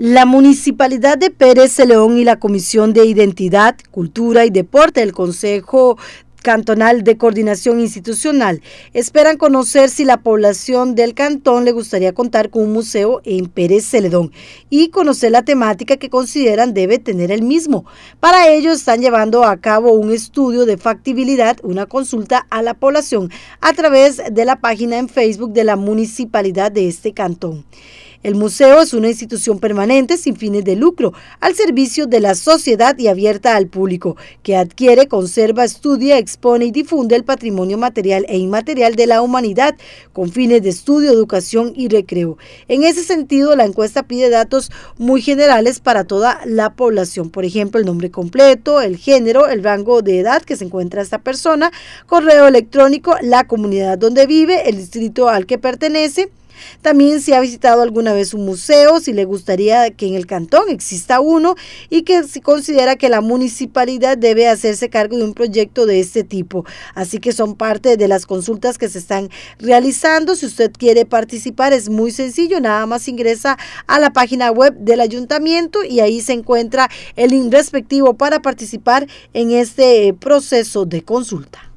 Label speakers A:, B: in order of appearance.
A: La Municipalidad de Pérez León y la Comisión de Identidad, Cultura y Deporte del Consejo Cantonal de Coordinación Institucional esperan conocer si la población del cantón le gustaría contar con un museo en Pérez Celedón y conocer la temática que consideran debe tener el mismo. Para ello están llevando a cabo un estudio de factibilidad, una consulta a la población a través de la página en Facebook de la municipalidad de este cantón. El museo es una institución permanente sin fines de lucro, al servicio de la sociedad y abierta al público, que adquiere, conserva, estudia, expone y difunde el patrimonio material e inmaterial de la humanidad con fines de estudio, educación y recreo. En ese sentido, la encuesta pide datos muy generales para toda la población, por ejemplo, el nombre completo, el género, el rango de edad que se encuentra esta persona, correo electrónico, la comunidad donde vive, el distrito al que pertenece, también si ha visitado alguna vez un museo, si le gustaría que en el cantón exista uno y que se considera que la municipalidad debe hacerse cargo de un proyecto de este tipo. Así que son parte de las consultas que se están realizando. Si usted quiere participar es muy sencillo, nada más ingresa a la página web del ayuntamiento y ahí se encuentra el link respectivo para participar en este proceso de consulta.